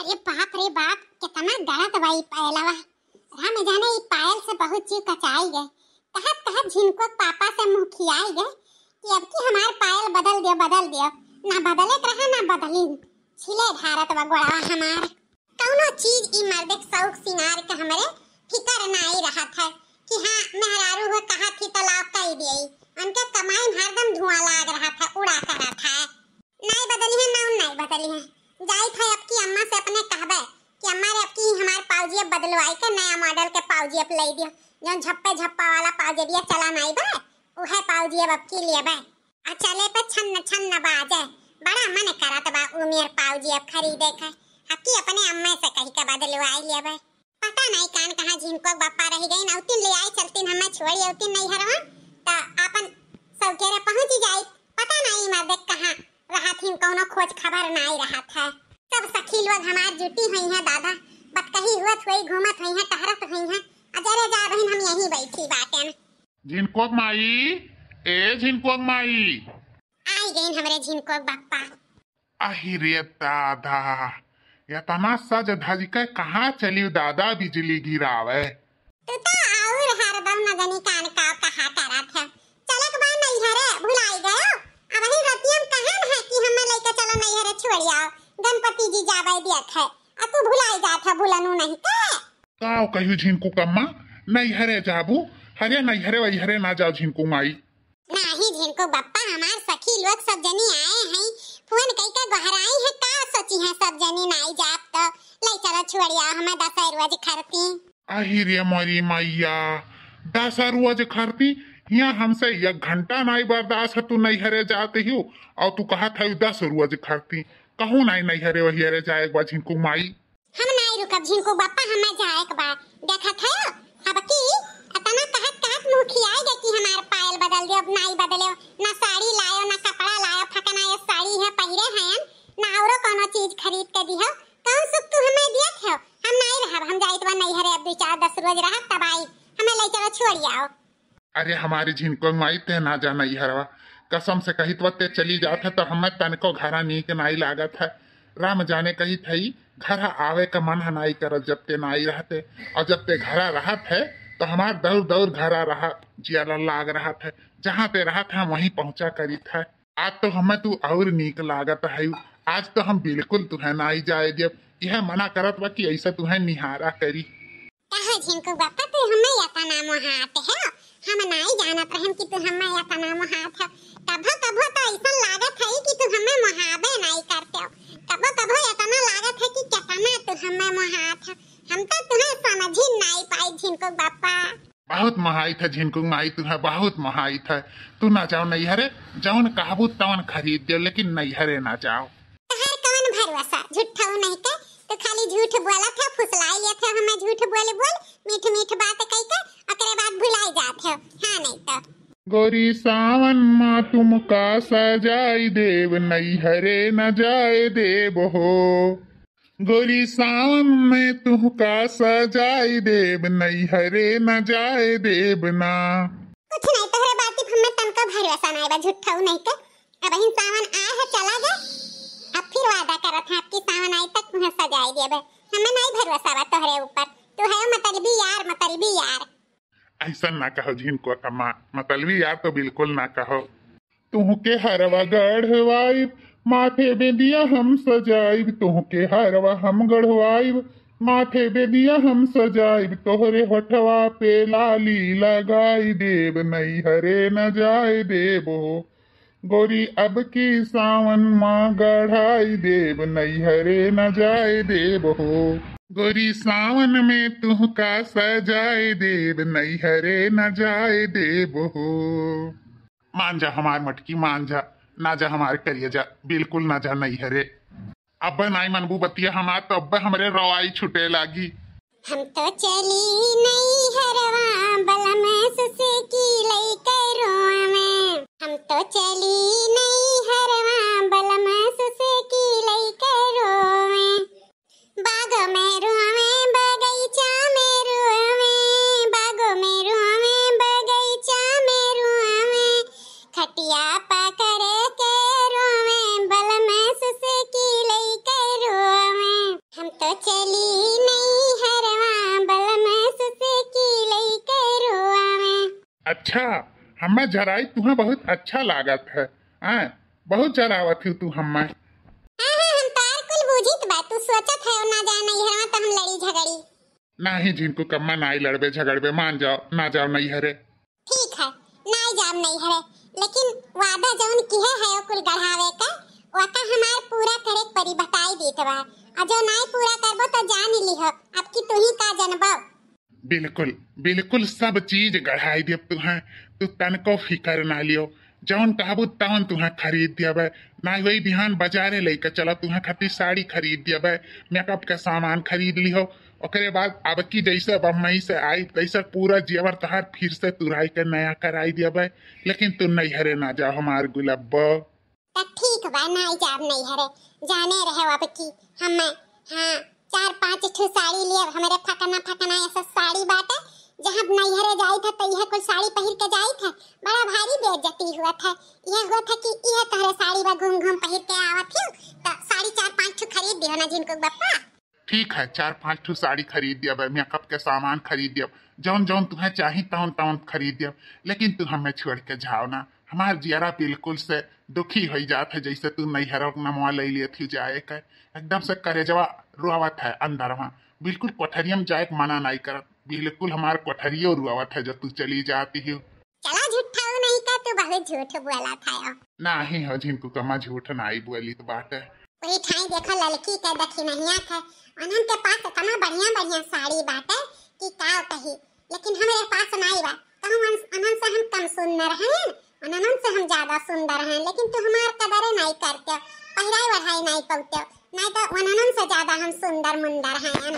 अरे बाप रे बाप कितना गलत भाई पायलवा राम जाने ये पायल से बहुत चीज कचाई गए कहत कहत झिनको पापा से मुंह खियाई गए कि अब की हमार पायल बदल दियो बदल दियो ना बदले रहा ना बदली छिले भारत व गोड़ा हमार कौनो चीज ई मर्द शौक सिंगार के हमरे फिकर ना आई रहा था कि हां मेहरारू हो कहां थी तलाक कई ही उनके कमाई हरदम धुआं लाग रहा था उड़ा कर रहा था नहीं बदली है ना नहीं बदली है जाहिर है आपकी अम्मा से अपने कहबे कि अम्मा रे आपकी हमार पाउजिया बदलवाई के नया मॉडल के पाउजिया ले दिया जो झप्पे झप्पा वाला दिया चला नहीं बे उहे अब आपकी लिए बे आ चले पे छन्न छन्न बाजे बड़ा मन करत बा उमेर अब खरीदे के आपकी अपने अम्मा से कही के बदलवाई लिए बे पता नहीं कान कहां जिनको बप्पा रह गई ना उतिन ले आई चलती हमें छोड़ी उतिन नहीं हरवा ता अपन सब सौकेरे पहुंची जाई पता नहीं लेकिन कोनो खोज खबर ना आई रहा था सब सखी लोग हमार जुटी हुई है दादा बत कही हुआ हुई घूमत हुई है टहरत हुई है अजरे जा बहन हम यही बैठी बातें जिनको माई ए जिनको माई आई गईन हमरे जिनको बप्पा आही रे दादा या तना सज धज के कहाँ चली दादा बिजली गिरावे तू तो आउर हरदम न जानी कान का कहा करत है चलक बा नहीं हरे भुलाई गयो अब ही वाला नैहर छोड़िया गणपति जी जावे देख है आ तू भुलाए जा था भुलनु नहीं का काओ कहियो झिनकू कम्मा नहीं हरे जाबू हरे नहीं हरे वही हरे ना जाओ झिनकू माई नहीं झिनकू बप्पा हमार सखी लोग सब जनी आए हैं फोन कई का गहराई है का सोची है सब जनी नहीं जात तो ले चला छोड़िया हमें दस रोज खरती आहिरे मोरी मैया दस रोज खरती हिया हमसे एक घंटा नहीं बर्दाश्त है तू नहीं हरे जाते हो और तू कहा था दस रोज खड़ती कहूँ नहीं नहीं हरे वही हरे जाए एक बार झिनकू माई हम नहीं रुकब झिनकू बापा हम जाए एक बार देखा था अब की अतना कहत कहत मुखिया गई कि हमार पायल बदल दे अब नहीं बदले ना साड़ी अरे हमारी झिनको माई ते ना जाना ये हरवा कसम से कही तो ते चली जाते तो हमें तनको घरा के नाई लागत है राम जाने कही थी घर आवे का मन है नाई कर जब ते नाई रहते और जब ते घरा रहत है तो हमार दौड़ दौड़ घरा रहा जिया लाग रहा था जहाँ पे रहा था वहीं पहुंचा करी था आज तो हमें तू और नीक लागत है आज तो हम बिल्कुल तुहे नाई जाए जब यह मना करत बा कि ऐसा तुहे निहारा करी कहा झिंकू बापा तू हमें याता नाम वहाँ आते हैं हम नहीं जानत हम कि तू हम्मे अपना मोहात है कभो कभो तो ऐसा लागत है कि तू हम्मे मुहाबे नहीं करते हो कभो कभो इतना लागत है कि कितना तू हम्मे मोहात है हम तो तुम्हें समझ ही नहीं पाई जिनको बापा बहुत महाई था झिनकुक माई तू बहुत महाई था तू ना जाओ नैहरे जौन कहबू तवन खरीद दियो लेकिन नैहरे ना जाओ तहर कवन भरोसा नहीं के तू खाली झूठ बोला था फुसलाई था हमें झूठ बोले बोल मीठ मीठ बात कह के करे बात भुलाई जाते हो हाँ नहीं तो गोरी सावन माँ तुम का सजाई देव नहीं हरे न जाए देव हो गोरी सावन में तुम का सजाई देव नहीं हरे न जाए देव ना कुछ नहीं तो तोहरे बाती हमें तनका भरोसा नहीं बा झूठा नहीं तो अब इन सावन आए है चला जा अब फिर वादा करत हैं आपकी सावन आई तक तुम सजाई देव हमें नहीं भरोसा बा तोहरे ऊपर तू है मतलबी यार मतलबी यार ऐसा ना कहो जिनको कमा मतलब यार तो बिल्कुल ना कहो के हरवा गढ़वाइब माथे बेदिया हम सजाइब के हरवा हम गढ़वाइब माथे बेदिया हम सजाइब तोहरे होठवा पे लाली लगाई देव नई हरे न जाए देवो गोरी अब की सावन माँ गढ़ाई देव नई हरे न जाए देव हो गोरी सावन में तुह का सजाए देव नहीं हरे न जाए देव हो मान जा हमार मटकी मान जा ना जा हमार करिए जा बिल्कुल ना जा नहीं हरे अब नाई मनबू बतिया हमार तो अब हमारे रवाई छुटे लागी हम तो चली नहीं हरवा बलम सुसे की लई करो हम तो चली नहीं हरवा अच्छा हम्मे जराई तुहा बहुत अच्छा लागत है आ, बहुत जरावत हाँ, हाँ, है तू तो हम्मे नहीं जिनको कम्मा ना ही लड़बे झगड़बे मान जाओ ना जाओ नहीं हरे ठीक है ना जाओ नहीं हरे लेकिन वादा जौन की है है कुल गढ़ावे का वाका हमारे पूरा करे परी बताई देत बा और जो नहीं पूरा करबो तो जान ली हो अब की तू ही का जनबो बिल्कुल बिल्कुल सब चीज गढ़ाई देव तुहे तू तनको फिकर ना लियो जौन कहबू तौन तुहे खरीद देब ना वही बिहान बाजारे लेके चलो तुहे खातिर साड़ी खरीद देब मेकअप के सामान खरीद लियो ओकरे बाद अब की जैसे बम्बई से आई तैसे पूरा जेवर तहार फिर से तुराई के नया कराई देब लेकिन तू नहीं हरे ना जाओ हमार गुलाब ठीक बा नहीं जाब नहीं हरे जाने रहे अब की हम हाँ चार पांच ठो साड़ी लिए हमारे फकना फकना ऐसा साड़ी बाटे जहाँ नैहर जाई था तो यह कुल साड़ी पहन के जाई था बड़ा भारी बेइज्जती हुआ था यह हुआ था कि यह तोहरे साड़ी बा घूम घूम पहन के आवा थी तो साड़ी चार पांच ठो खरीद दियो ना जिनको बप्पा ठीक है चार पांच ठो साड़ी खरीद दिया मेकअप के सामान खरीद दिया जौन जौन तुम्हें चाहिए तौन तौन खरीद दिया लेकिन तू हमें छोड़ के जाओ ना हमार जियारा बिल्कुल से दुखी हो जात है जैसे तू नैहर नमवा ले लिए थी जाए कर एकदम से करेजवा रुआवत है अंदर वहाँ बिल्कुल कोठरिया में जाए मना नहीं कर बिल्कुल हमार कोठरियो रुआवत है जब तू चली जाती हो चला झूठा नहीं का तू बहुत झूठ बोला था हो कमा तो झूठ बोली तो बात है वही ठाई देखो लड़की देखी अनन के तो पास कमा बढ़िया बढ़िया साड़ी कि का कही लेकिन पास नहीं बा तो हम अनन से हम कम सुन रहे हैं अनमन से हम ज्यादा सुंदर हैं लेकिन तू हमार कदर नहीं करते पहराई बढ़ाई नहीं पहुते नहीं तो अनमन से ज्यादा हम सुंदर मुंदर हैं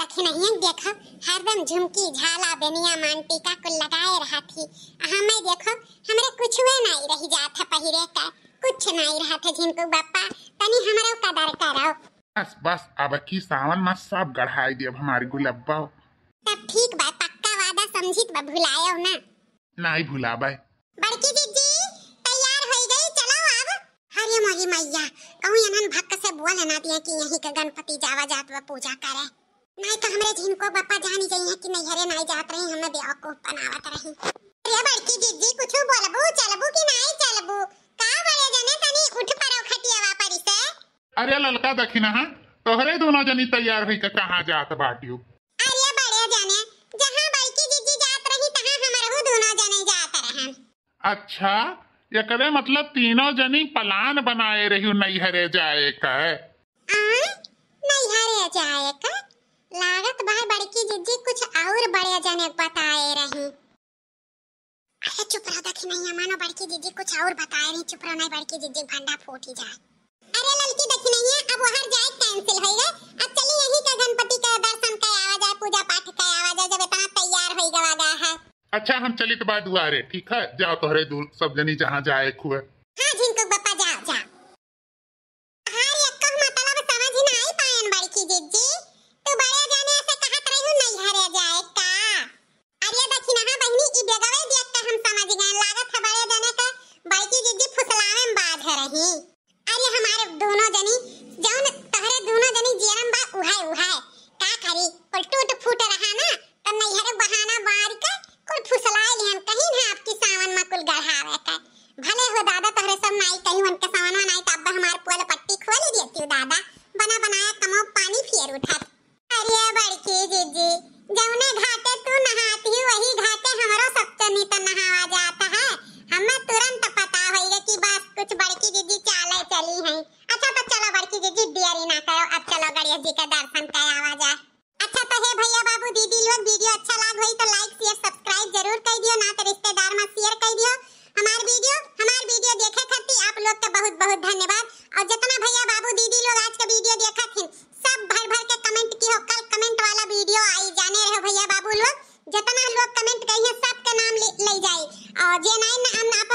देखे नहीं देखो हरदम झुमकी झाला बेनिया मान टीका को लगाए रहा थी हम हमें देखो हमरे कुछ हुए नहीं रह जात है पहिरे का कुछ नहीं रहा था झिनकू बापा तनी हमरो कदर करो बस बस अब की सावन में सब गढ़ाई दे हमारी गुलब्बा तब ठीक बा पक्का वादा समझित बा भुलायो ना नहीं भुलाबे बड़की भक्त से बोल कि यही का गणपति जावा जात व पूजा करे नहीं तो हमरे जिन को जानी है कि नहीं हरे नहीं जात हमें बेवकूफ बनावत रही बड़की दीदी कुछ बोलबू चलबू कि नहीं चलबू का बड़े जने तनी उठ परो खटियावा से अरे ललका दखिना हां तोहरे दोनों जनी तैयार होई के कहां जात बाटियो अरे बड़े जने जहां बड़की दीदी जात रही तहां दोनों जने जात रहन अच्छा एकरे मतलब तीनों जनी प्लान बनाए रही नैहरे जाए का नैहरे जाए का लागत भाई बड़की कुछ और बड़े जने बताए रही अरे चुप रहो नहीं मानो बड़की जिज्जी कुछ और बताए रही चुप रहो नहीं बड़की भंडा फूट ही जाए अरे नहीं है अब वहां जाए कैंसिल हो गए अब चलिए यही का गणपति का दर्शन का आवा जाए पूजा पाठ का अच्छा हम चलित बा दुआरे ठीक है जाओ तोहरे दूर सब जनी जहाँ जाए खुए हाँ जिनको बप्पा जाओ जाओ हर एक को मतलब समझ ना आई पायन बड़ी की तू बड़े जाने से कहत रही हूं नहीं हरे जाए का अरे दखिना हां बहनी ई बेगवे देख के तो हम समझ गए लागत है बड़े जाने का बड़ी की फुसलावे में बाध रही अरे हमारे दोनों जनी Oh, Jen, I'm, I'm, I'm